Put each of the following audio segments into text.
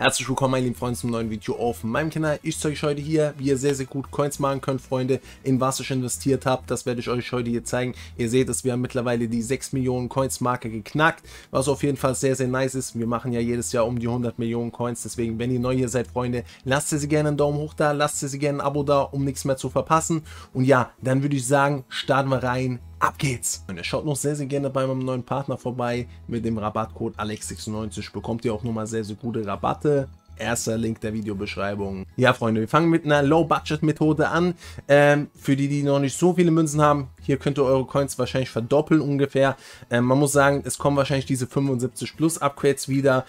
Herzlich willkommen, meine lieben Freunde, zum neuen Video auf meinem Kanal. Ich zeige euch heute hier, wie ihr sehr, sehr gut Coins machen könnt, Freunde, in was ich investiert habe. Das werde ich euch heute hier zeigen. Ihr seht dass wir haben mittlerweile die 6 Millionen Coins Marke geknackt, was auf jeden Fall sehr, sehr nice ist. Wir machen ja jedes Jahr um die 100 Millionen Coins, deswegen, wenn ihr neu hier seid, Freunde, lasst ihr sie gerne einen Daumen hoch da, lasst ihr sie gerne ein Abo da, um nichts mehr zu verpassen. Und ja, dann würde ich sagen, starten wir rein ab geht's! Und schaut noch sehr, sehr gerne bei meinem neuen Partner vorbei. Mit dem Rabattcode Alex96 bekommt ihr auch nochmal sehr, sehr gute Rabatte. Erster Link der Videobeschreibung. Ja, Freunde, wir fangen mit einer Low-Budget-Methode an. Ähm, für die, die noch nicht so viele Münzen haben, hier könnt ihr eure Coins wahrscheinlich verdoppeln ungefähr. Ähm, man muss sagen, es kommen wahrscheinlich diese 75 plus Upgrades wieder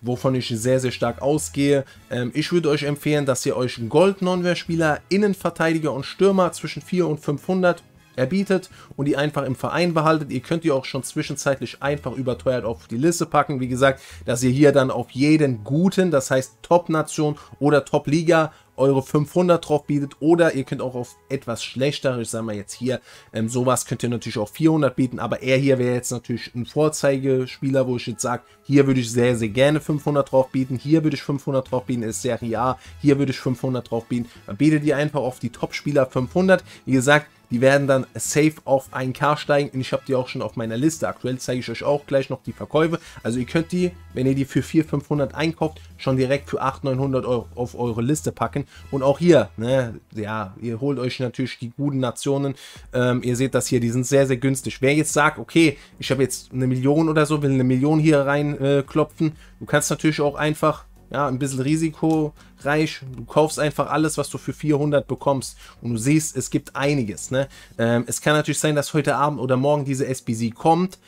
wovon ich sehr, sehr stark ausgehe. Ähm, ich würde euch empfehlen, dass ihr euch Gold-Nonware-Spieler, Innenverteidiger und Stürmer zwischen 4 und 500 erbietet und die einfach im Verein behaltet. Ihr könnt die auch schon zwischenzeitlich einfach überteuert auf die Liste packen. Wie gesagt, dass ihr hier dann auf jeden guten, das heißt Top-Nation oder Top-Liga eure 500 drauf bietet oder ihr könnt auch auf etwas schlechter, ich sag mal jetzt hier, ähm, sowas könnt ihr natürlich auch 400 bieten, aber er hier wäre jetzt natürlich ein Vorzeigespieler, wo ich jetzt sage, hier würde ich sehr, sehr gerne 500 drauf bieten, hier würde ich 500 drauf bieten, ist Serie A, hier würde ich 500 drauf bieten, dann bietet ihr einfach auf die Top-Spieler 500, wie gesagt, die werden dann safe auf 1K steigen und ich habe die auch schon auf meiner Liste. Aktuell zeige ich euch auch gleich noch die Verkäufe. Also ihr könnt die, wenn ihr die für 400, 500 einkauft, schon direkt für 800, 900 Euro auf eure Liste packen. Und auch hier, ne, ja, ihr holt euch natürlich die guten Nationen. Ähm, ihr seht das hier, die sind sehr, sehr günstig. Wer jetzt sagt, okay, ich habe jetzt eine Million oder so, will eine Million hier reinklopfen, äh, du kannst natürlich auch einfach ja, ein bisschen risikoreich. Du kaufst einfach alles, was du für 400 bekommst und du siehst, es gibt einiges. Ne? Ähm, es kann natürlich sein, dass heute Abend oder morgen diese SBC kommt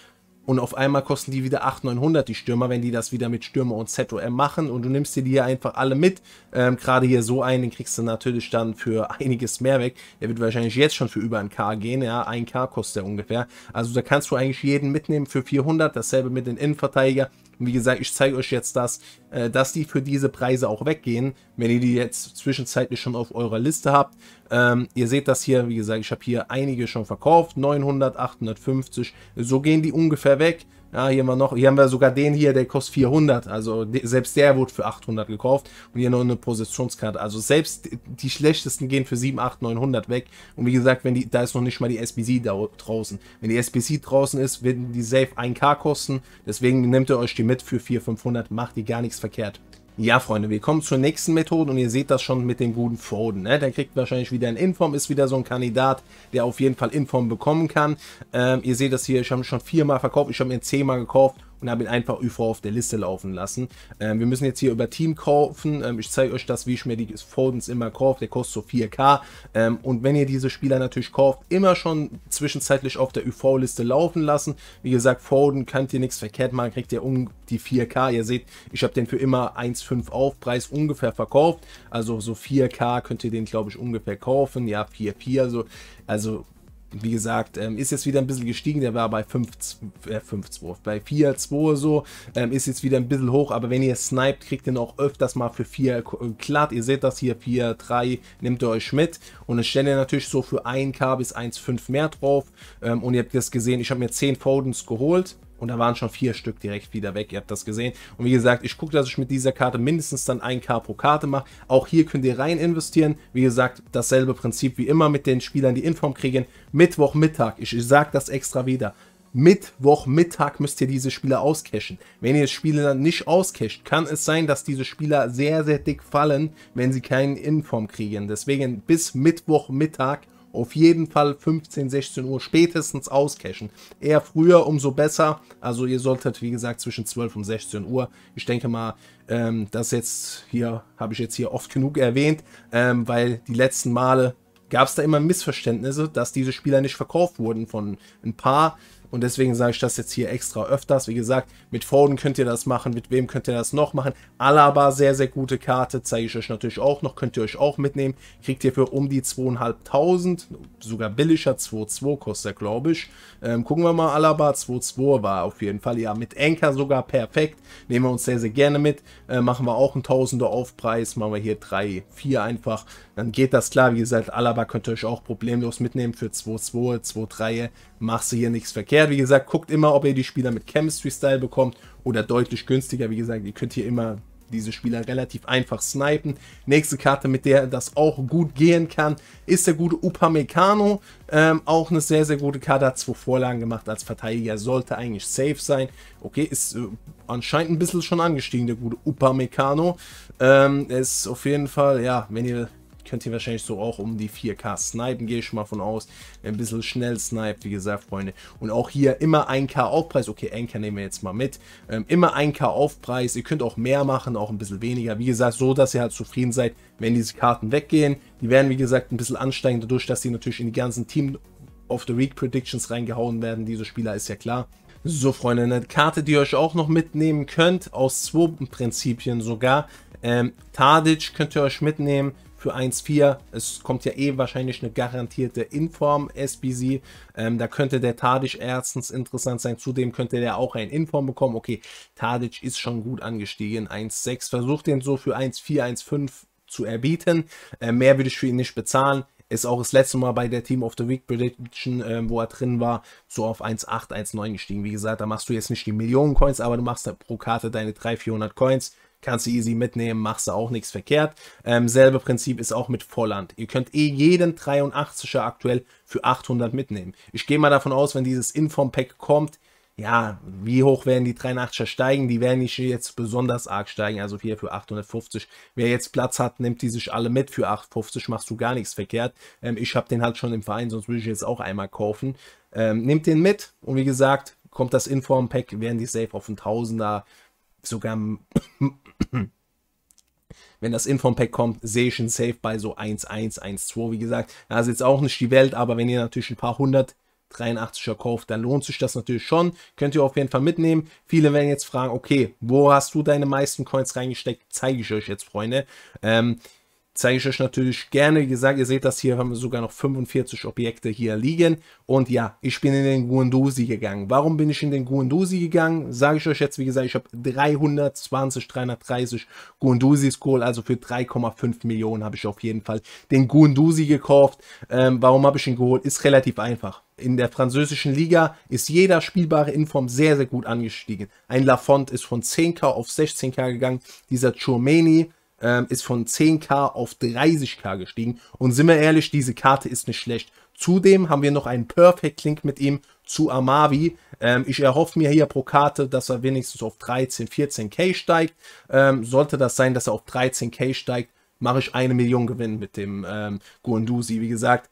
und auf einmal kosten die wieder 8,900 die Stürmer, wenn die das wieder mit Stürmer und ZOM machen und du nimmst dir die hier einfach alle mit. Ähm, Gerade hier so einen, den kriegst du natürlich dann für einiges mehr weg. Der wird wahrscheinlich jetzt schon für über ein K gehen, ja, ein K kostet er ungefähr. Also da kannst du eigentlich jeden mitnehmen für 400, dasselbe mit den Innenverteidiger wie gesagt, ich zeige euch jetzt das, äh, dass die für diese Preise auch weggehen, wenn ihr die jetzt zwischenzeitlich schon auf eurer Liste habt. Ähm, ihr seht das hier, wie gesagt, ich habe hier einige schon verkauft, 900, 850, so gehen die ungefähr weg. Ja, hier haben wir noch, hier haben wir sogar den hier, der kostet 400. Also selbst der wurde für 800 gekauft und hier noch eine Positionskarte. Also selbst die schlechtesten gehen für 7, 8, 900 weg. Und wie gesagt, wenn die, da ist noch nicht mal die SBC da draußen. Wenn die SBC draußen ist, werden die safe 1k kosten. Deswegen nehmt ihr euch die mit für 4, 500. Macht ihr gar nichts verkehrt. Ja, Freunde, wir kommen zur nächsten Methode und ihr seht das schon mit dem guten Foden. Ne? Der kriegt wahrscheinlich wieder ein Inform, ist wieder so ein Kandidat, der auf jeden Fall Inform bekommen kann. Ähm, ihr seht das hier, ich habe schon viermal verkauft, ich habe ihn zehnmal gekauft und habe ihn einfach UV auf der Liste laufen lassen. Ähm, wir müssen jetzt hier über Team kaufen. Ähm, ich zeige euch das, wie ich mir die Fodens immer kaufe. Der kostet so 4K. Ähm, und wenn ihr diese Spieler natürlich kauft, immer schon zwischenzeitlich auf der UV-Liste laufen lassen. Wie gesagt, Foden könnt ihr nichts verkehrt machen, kriegt ihr um die 4K. Ihr seht, ich habe den für immer 1,5 Aufpreis ungefähr verkauft. Also so 4K könnt ihr den, glaube ich, ungefähr kaufen. Ja, 4,4. Also, also wie gesagt, ähm, ist jetzt wieder ein bisschen gestiegen. Der war bei 5,2, äh, 2, bei 4,2 so. Ähm, ist jetzt wieder ein bisschen hoch, aber wenn ihr sniped, kriegt ihr auch öfters mal für 4 glatt. Äh, ihr seht das hier, 4,3 nehmt ihr euch mit. Und dann stellt ihr natürlich so für 1k bis 1,5 mehr drauf. Ähm, und ihr habt das gesehen, ich habe mir 10 Fodens geholt. Und da waren schon vier Stück direkt wieder weg, ihr habt das gesehen. Und wie gesagt, ich gucke, dass ich mit dieser Karte mindestens dann 1k pro Karte mache. Auch hier könnt ihr rein investieren. Wie gesagt, dasselbe Prinzip wie immer mit den Spielern, die Inform kriegen. Mittwochmittag, ich, ich sage das extra wieder. Mittwochmittag müsst ihr diese Spieler auscashen. Wenn ihr das Spiel dann nicht auscasht, kann es sein, dass diese Spieler sehr, sehr dick fallen, wenn sie keinen Inform kriegen. Deswegen bis Mittwochmittag auf jeden Fall 15, 16 Uhr spätestens auscashen. Eher früher, umso besser. Also ihr solltet, wie gesagt, zwischen 12 und 16 Uhr. Ich denke mal, ähm, das jetzt hier, habe ich jetzt hier oft genug erwähnt, ähm, weil die letzten Male gab es da immer Missverständnisse, dass diese Spieler nicht verkauft wurden von ein paar und deswegen sage ich das jetzt hier extra öfters. Wie gesagt, mit Foden könnt ihr das machen. Mit wem könnt ihr das noch machen? Alaba, sehr, sehr gute Karte. Zeige ich euch natürlich auch noch. Könnt ihr euch auch mitnehmen. Kriegt ihr für um die 2.500. Sogar billiger. 2.2 kostet er, glaube ich. Ähm, gucken wir mal. Alaba 2.2 war auf jeden Fall. Ja, mit Anker sogar perfekt. Nehmen wir uns sehr, sehr gerne mit. Äh, machen wir auch einen Tausender Aufpreis. Machen wir hier 3, 4 einfach. Dann geht das klar. Wie gesagt, Alaba könnt ihr euch auch problemlos mitnehmen für 2.2, 2.3. Machst du hier nichts verkehrt erklärt. Wie gesagt, guckt immer, ob ihr die Spieler mit Chemistry-Style bekommt oder deutlich günstiger. Wie gesagt, ihr könnt hier immer diese Spieler relativ einfach snipen. Nächste Karte, mit der das auch gut gehen kann, ist der gute Upamecano. Ähm, auch eine sehr, sehr gute Karte, hat zwei Vorlagen gemacht als Verteidiger, sollte eigentlich safe sein. Okay, ist äh, anscheinend ein bisschen schon angestiegen, der gute Upamecano. Ähm, ist auf jeden Fall, ja, wenn ihr könnt ihr wahrscheinlich so auch um die 4K snipen, gehe ich mal von aus. Ein bisschen schnell sniped, wie gesagt, Freunde. Und auch hier immer 1K Aufpreis. Okay, 1K nehmen wir jetzt mal mit. Ähm, immer 1K Aufpreis. Ihr könnt auch mehr machen, auch ein bisschen weniger. Wie gesagt, so, dass ihr halt zufrieden seid, wenn diese Karten weggehen. Die werden, wie gesagt, ein bisschen ansteigen, dadurch, dass sie natürlich in die ganzen Team of the Week Predictions reingehauen werden. Diese Spieler ist ja klar. So, Freunde, eine Karte, die ihr euch auch noch mitnehmen könnt, aus zwei Prinzipien sogar. Ähm, Tadic könnt ihr euch mitnehmen, für 1,4. Es kommt ja eh wahrscheinlich eine garantierte Inform SBC. Ähm, da könnte der Tadic erstens interessant sein. Zudem könnte der auch ein Inform bekommen. Okay, Tadic ist schon gut angestiegen. 1,6. Versucht den so für 1,4, 1,5 zu erbieten. Äh, mehr würde ich für ihn nicht bezahlen ist auch das letzte Mal bei der Team of the Week Prediction, äh, wo er drin war, so auf 1,8, 1,9 gestiegen. Wie gesagt, da machst du jetzt nicht die Millionen Coins, aber du machst pro Karte deine 300, 400 Coins. Kannst du easy mitnehmen, machst du auch nichts verkehrt. Ähm, selbe Prinzip ist auch mit Volland. Ihr könnt eh jeden 83er aktuell für 800 mitnehmen. Ich gehe mal davon aus, wenn dieses Inform-Pack kommt, ja, wie hoch werden die 83er steigen? Die werden nicht jetzt besonders arg steigen, also hier für 850. Wer jetzt Platz hat, nimmt die sich alle mit für 850, machst du gar nichts verkehrt. Ähm, ich habe den halt schon im Verein, sonst würde ich jetzt auch einmal kaufen. Ähm, nehmt den mit und wie gesagt, kommt das Inform-Pack, werden die safe auf den 1000er sogar, wenn das Inform-Pack kommt, sehe ich ihn safe bei so 1-1, 1-2. Wie gesagt, das ist jetzt auch nicht die Welt, aber wenn ihr natürlich ein paar hundert 83er kauft, dann lohnt sich das natürlich schon. Könnt ihr auf jeden Fall mitnehmen. Viele werden jetzt fragen, okay, wo hast du deine meisten Coins reingesteckt? Zeige ich euch jetzt, Freunde. Ähm, zeige ich euch natürlich gerne. Wie gesagt, ihr seht das hier, haben wir sogar noch 45 Objekte hier liegen. Und ja, ich bin in den Guendusi gegangen. Warum bin ich in den Guendusi gegangen? Sage ich euch jetzt, wie gesagt, ich habe 320, 330 Guendusis Kohl, also für 3,5 Millionen habe ich auf jeden Fall den Guendusi gekauft. Ähm, warum habe ich ihn geholt? Ist relativ einfach. In der französischen Liga ist jeder spielbare Inform sehr, sehr gut angestiegen. Ein Lafont ist von 10k auf 16k gegangen. Dieser Chourmeni ähm, ist von 10k auf 30k gestiegen. Und sind wir ehrlich, diese Karte ist nicht schlecht. Zudem haben wir noch einen Perfect Link mit ihm zu Amavi. Ähm, ich erhoffe mir hier pro Karte, dass er wenigstens auf 13, 14k steigt. Ähm, sollte das sein, dass er auf 13k steigt, mache ich eine Million Gewinn mit dem ähm, Guandusi. Wie gesagt,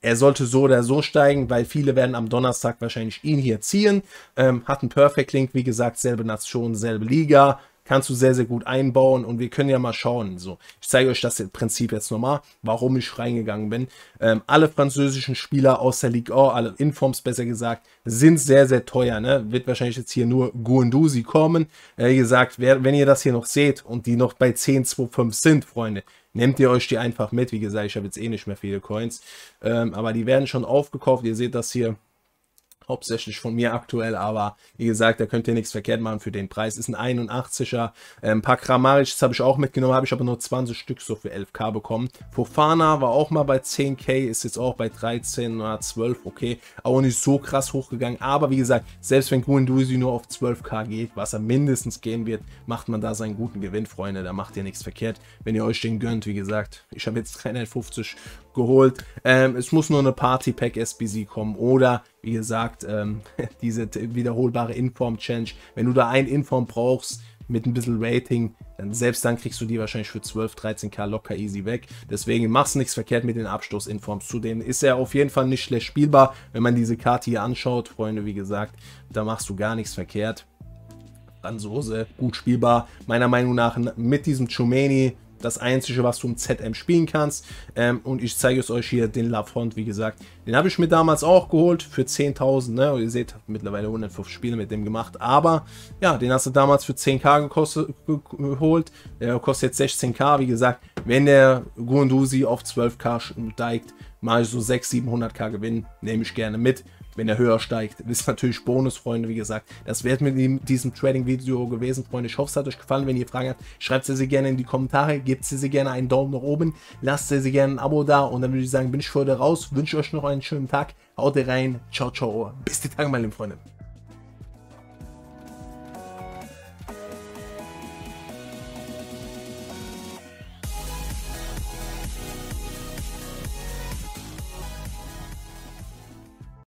er sollte so oder so steigen, weil viele werden am Donnerstag wahrscheinlich ihn hier ziehen. Ähm, hat einen Perfect Link, wie gesagt, selbe Nation, selbe Liga, kannst du sehr, sehr gut einbauen und wir können ja mal schauen. So, ich zeige euch das Prinzip jetzt nochmal, warum ich reingegangen bin. Ähm, alle französischen Spieler aus der Ligue 1, alle Informs besser gesagt, sind sehr, sehr teuer. Ne? Wird wahrscheinlich jetzt hier nur Guendouzi kommen. Äh, wie gesagt, wer, wenn ihr das hier noch seht und die noch bei 10,25 sind, Freunde, nehmt ihr euch die einfach mit. Wie gesagt, ich habe jetzt eh nicht mehr viele Coins, ähm, aber die werden schon aufgekauft. Ihr seht das hier hauptsächlich von mir aktuell, aber wie gesagt, da könnt ihr nichts verkehrt machen für den Preis. Ist ein 81er, ein ähm, paar Kramarisches habe ich auch mitgenommen, habe ich aber nur 20 Stück so für 11k bekommen. Fofana war auch mal bei 10k, ist jetzt auch bei 13 oder 12, okay, auch nicht so krass hochgegangen, aber wie gesagt, selbst wenn Guendouzi nur auf 12k geht, was er mindestens gehen wird, macht man da seinen guten Gewinn, Freunde, da macht ihr nichts verkehrt, wenn ihr euch den gönnt, wie gesagt, ich habe jetzt 350 geholt. Ähm, es muss nur eine Party Pack SBC kommen oder wie gesagt, ähm, diese wiederholbare Inform Change. Wenn du da ein Inform brauchst mit ein bisschen Rating, dann selbst dann kriegst du die wahrscheinlich für 12, 13k locker easy weg. Deswegen machst nichts verkehrt mit den Abstoß-Informs. Zu denen ist er auf jeden Fall nicht schlecht spielbar, wenn man diese Karte hier anschaut. Freunde, wie gesagt, da machst du gar nichts verkehrt. Franzose, gut spielbar. Meiner Meinung nach mit diesem Chumeni das Einzige, was du im ZM spielen kannst. Ähm, und ich zeige es euch hier, den Lafont, wie gesagt. Den habe ich mir damals auch geholt für 10.000. Ne? ihr seht, mittlerweile 105 Spiele mit dem gemacht. Aber ja, den hast du damals für 10k gekostet, geholt. Der kostet jetzt 16k, wie gesagt. Wenn der Gundusi auf 12k steigt, mal so 600, 700k gewinnen, Nehme ich gerne mit wenn er höher steigt. Das ist natürlich Bonus, Freunde, wie gesagt. Das wäre mit diesem Trading-Video gewesen, Freunde. Ich hoffe, es hat euch gefallen. Wenn ihr Fragen habt, schreibt sie, sie gerne in die Kommentare, gebt sie, sie gerne einen Daumen nach oben, lasst sie, sie gerne ein Abo da und dann würde ich sagen, bin ich für heute raus, wünsche euch noch einen schönen Tag, haut rein, ciao, ciao, bis die Tage, meine Freunde.